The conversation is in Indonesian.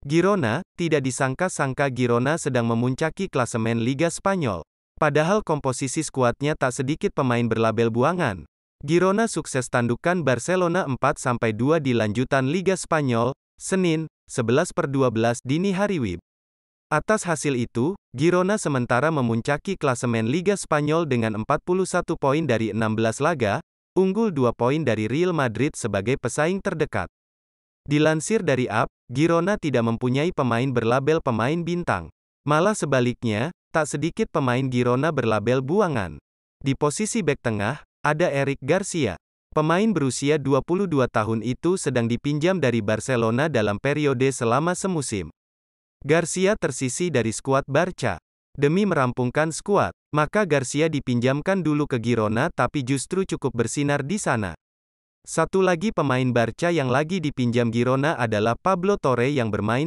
Girona, tidak disangka-sangka Girona sedang memuncaki klasemen Liga Spanyol. Padahal komposisi skuadnya tak sedikit pemain berlabel buangan. Girona sukses tandukan Barcelona 4-2 di lanjutan Liga Spanyol, Senin, 11 per 12 dini hari WIB. Atas hasil itu, Girona sementara memuncaki klasemen Liga Spanyol dengan 41 poin dari 16 laga, unggul 2 poin dari Real Madrid sebagai pesaing terdekat. Dilansir dari AP, Girona tidak mempunyai pemain berlabel pemain bintang. Malah sebaliknya, tak sedikit pemain Girona berlabel buangan. Di posisi bek tengah, ada Eric Garcia. Pemain berusia 22 tahun itu sedang dipinjam dari Barcelona dalam periode selama semusim. Garcia tersisi dari skuad Barca. Demi merampungkan skuad, maka Garcia dipinjamkan dulu ke Girona tapi justru cukup bersinar di sana. Satu lagi pemain Barca yang lagi dipinjam Girona adalah Pablo Torre yang bermain